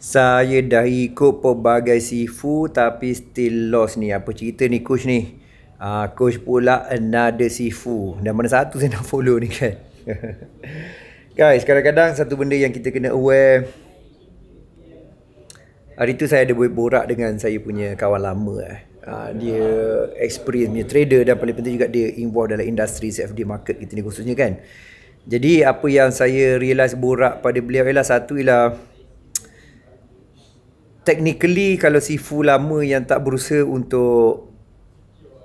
Saya dah ikut pelbagai sifu tapi still lost ni. Apa cerita ni coach ni? Uh, coach pula another sifu. Dan mana satu saya nak follow ni kan? Guys, kadang-kadang satu benda yang kita kena aware. Hari tu saya ada buat berborak dengan saya punya kawan lama. Eh. Uh, dia experience punya trader dan paling penting juga dia involved dalam industri CFD market kita ni khususnya kan. Jadi apa yang saya realise borak pada beliau ialah satu ialah technically kalau sifu lama yang tak berusaha untuk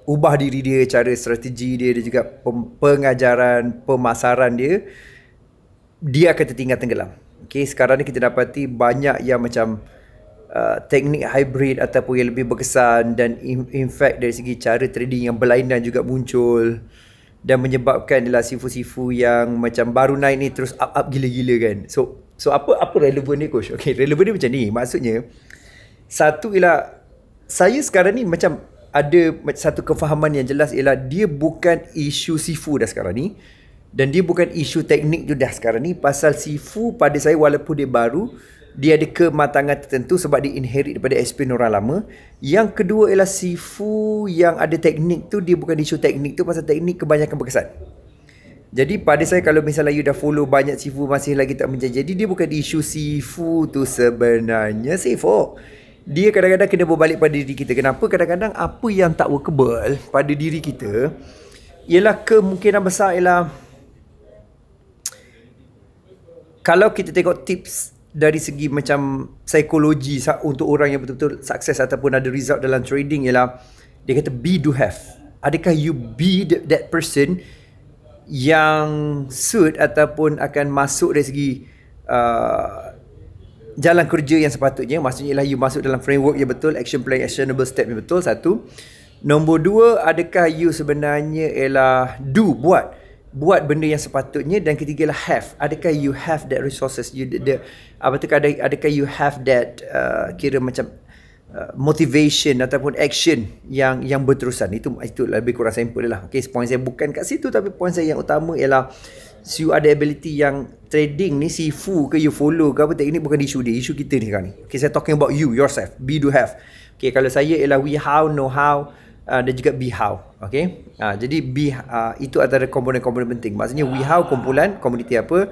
ubah diri dia cara strategi dia dan juga pengajaran pemasaran dia dia akan tertinggal tenggelam Okay, sekarang ni kita dapati banyak yang macam uh, teknik hybrid ataupun yang lebih berkesan dan in, in fact dari segi cara trading yang berlainan juga muncul dan menyebabkan ialah sifu-sifu yang macam baru naik ni terus up-up gila-gila kan so So apa apa relevan ni coach? Okay, relevan ni macam ni. Maksudnya satu ialah saya sekarang ni macam ada satu kefahaman yang jelas ialah dia bukan isu sifu dah sekarang ni dan dia bukan isu teknik tu dah sekarang ni pasal sifu pada saya walaupun dia baru dia ada kematangan tertentu sebab dia inherit daripada Espin orang lama. Yang kedua ialah sifu yang ada teknik tu dia bukan isu teknik tu pasal teknik kebanyakan berkesan. Jadi pada saya kalau misalnya you dah follow banyak sifu masih lagi tak menjaya. Jadi dia bukan isu sifu tu sebenarnya sifu. Dia kadang-kadang kena berbalik pada diri kita. Kenapa? Kadang-kadang apa yang tak workable pada diri kita ialah kemungkinan besar ialah kalau kita tengok tips dari segi macam psikologi untuk orang yang betul-betul sukses ataupun ada result dalam trading ialah dia kata be do have. Adakah you be that person yang suit ataupun akan masuk dari segi uh, jalan kerja yang sepatutnya maksudnya ialah you masuk dalam framework yang betul action plan actionable step yang betul satu nombor dua adakah you sebenarnya ialah do buat buat benda yang sepatutnya dan ketiga lah have adakah you have that resources you the, the apa tu adakah you have that uh, kira macam Uh, motivation ataupun action yang yang berterusan itu itu lebih kurang sample lah okay, point saya bukan kat situ tapi point saya yang utama ialah so you ada ability yang trading ni si fu ke you follow ke apa ini bukan isu dia isu kita ni sekarang ni okay, saya talking about you yourself be do have okay, kalau saya ialah we how know how Uh, dan juga be how okay? uh, jadi be uh, itu antara komponen-komponen penting maksudnya we how kumpulan komuniti apa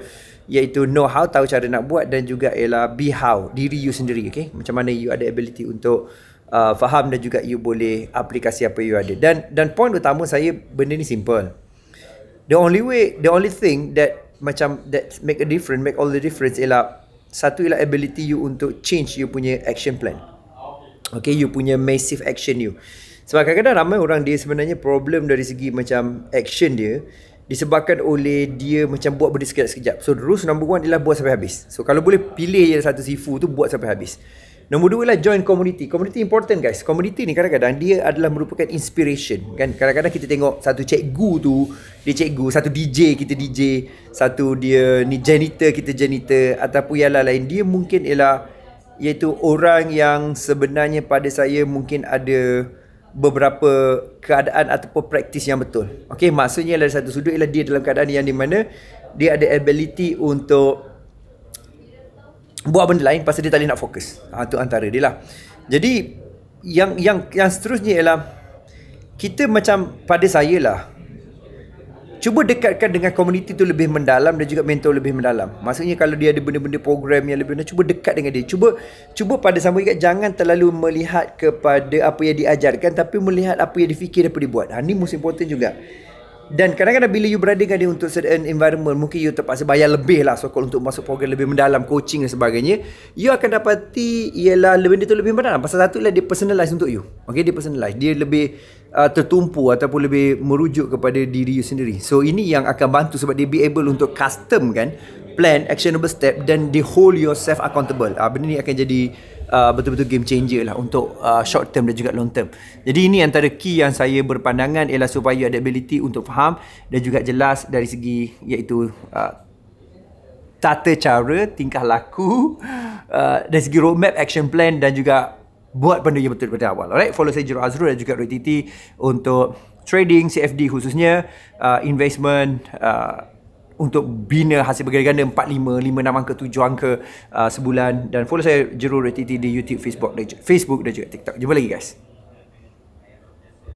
iaitu know how tahu cara nak buat dan juga ialah be how diri you sendiri okey macam mana you ada ability untuk uh, faham dan juga you boleh aplikasi apa you ada dan dan poin utama saya benda ni simple the only way the only thing that macam that make a difference make all the difference ialah satu ialah ability you untuk change you punya action plan okey you punya massive action you sebab kadang-kadang ramai orang dia sebenarnya problem dari segi macam action dia Disebabkan oleh dia macam buat benda sekejap-sekejap So rules number one ialah buat sampai habis So kalau boleh pilih je satu sifu tu buat sampai habis Nombor dua ialah join community Community important guys Community ni kadang-kadang dia adalah merupakan inspiration kan Kadang-kadang kita tengok satu cikgu tu Dia cikgu, satu DJ kita DJ Satu dia ni janitor kita janitor Ataupun yang lain-lain Dia mungkin ialah Iaitu orang yang sebenarnya pada saya mungkin ada beberapa keadaan ataupun praktis yang betul. Okey, maksudnya dari satu sudut ialah dia dalam keadaan yang di mana dia ada ability untuk buat benda lain pasal dia tak boleh nak fokus. Ha, itu antara dia lah. Jadi yang yang yang seterusnya ialah kita macam pada saya lah cuba dekatkan dengan komuniti tu lebih mendalam dan juga mentor lebih mendalam maksudnya kalau dia ada benda-benda program yang lebih mendalam cuba dekat dengan dia cuba cuba pada sama juga jangan terlalu melihat kepada apa yang diajarkan tapi melihat apa yang difikir dan dia buat ha, ni most important juga dan kadang-kadang bila you berada dengan dia untuk certain environment mungkin you terpaksa bayar lebih lah so untuk masuk program lebih mendalam coaching dan sebagainya you akan dapati ialah lebih dia tu lebih mendalam pasal satu lah dia personalize untuk you okay dia personalize dia lebih uh, tertumpu ataupun lebih merujuk kepada diri you sendiri so ini yang akan bantu sebab dia be able untuk custom kan plan actionable step dan dia hold yourself accountable uh, benda ni akan jadi uh, betul-betul game changer lah untuk uh, short term dan juga long term. Jadi ini antara key yang saya berpandangan ialah supaya ada ability untuk faham dan juga jelas dari segi iaitu uh, tata cara, tingkah laku, uh, dari segi roadmap, action plan dan juga buat benda yang betul daripada awal. Alright, follow saya Jiro Azrul dan juga Roy Titi untuk trading, CFD khususnya, uh, investment, uh, untuk bina hasil bergerak berganda ganda lima 56 angka 7 angka uh, sebulan dan follow saya jeru jerul di YouTube Facebook dan Facebook dan juga TikTok jumpa lagi guys